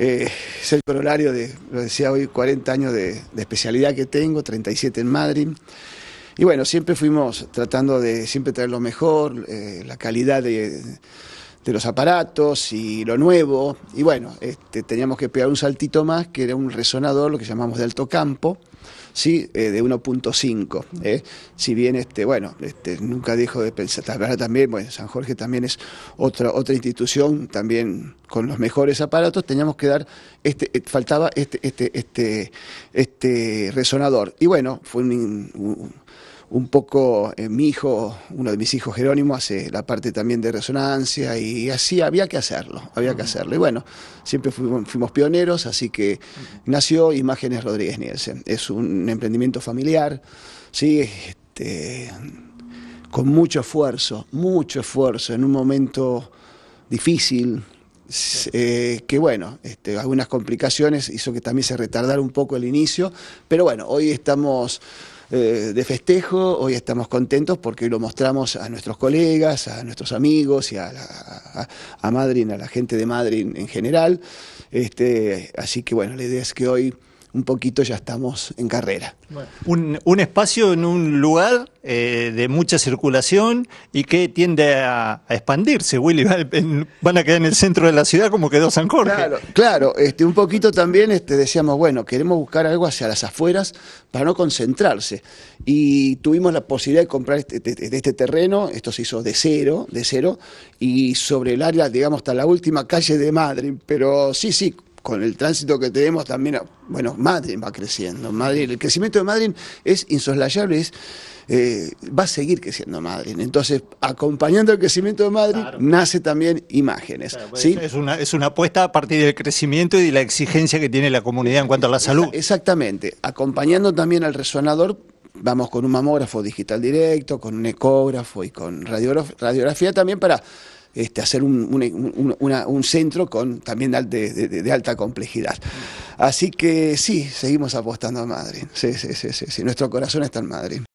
Eh, es el corolario de, lo decía hoy, 40 años de, especialidad que tengo, 37 en Madrid. Y bueno, siempre fuimos tratando de siempre traer lo mejor, eh, la calidad de, de, los aparatos y lo nuevo. Y bueno, este, teníamos que pegar un saltito más, que era un resonador, lo que llamamos de alto campo, ¿sí? Eh, de 1.5. ¿eh? Si bien, este, bueno, este, nunca dejo de pensar, también, San Jorge también es otra, otra institución, también con los mejores aparatos, teníamos que dar, este, eh, faltaba este, este, este, este resonador. Y bueno, fue un, poco mi hijo, uno de mis hijos Jerónimo, hace la parte también de resonancia y así había que hacerlo, había que hacerlo. Y bueno, siempre fuimos, pioneros, así que nació Imágenes Rodríguez Nielsen. Es un un emprendimiento familiar, ¿sí? Este, con mucho esfuerzo, mucho esfuerzo, en un momento difícil, eh, que bueno, este, algunas complicaciones hizo que también se retardara un poco el inicio, pero bueno, hoy estamos eh, de festejo, hoy estamos contentos porque lo mostramos a nuestros colegas, a nuestros amigos y a, a, Madrid, a la gente de Madrid en general, este, así que bueno, la idea es que hoy un poquito ya estamos en carrera. un, espacio en un lugar eh, de mucha circulación y que tiende a, expandirse, Willy. van a quedar en el centro de la ciudad como quedó San Jorge. Claro, claro este, un poquito también este, decíamos, bueno, queremos buscar algo hacia las afueras para no concentrarse. Y tuvimos la posibilidad de comprar este, de, este, este, este terreno, esto se hizo de cero, de cero, y sobre el área, digamos, hasta la última calle de Madrid. Pero sí, sí, con el tránsito que tenemos también, bueno, Madrid va creciendo. Madrid, el crecimiento de Madrid es insoslayable, es, eh, va a seguir creciendo Madrid. Entonces, acompañando el crecimiento de Madrid, nace también imágenes. Pues es, una, es una apuesta a partir del crecimiento y de la exigencia que tiene la comunidad en cuanto a la salud. Exactamente, acompañando también al resonador vamos con un mamógrafo digital directo, con un ecógrafo y con radiografía también para este, hacer un, un, centro con, también de, alta complejidad. Así que sí, seguimos apostando a Madrid. sí, sí, sí, sí. Nuestro corazón está en Madrid.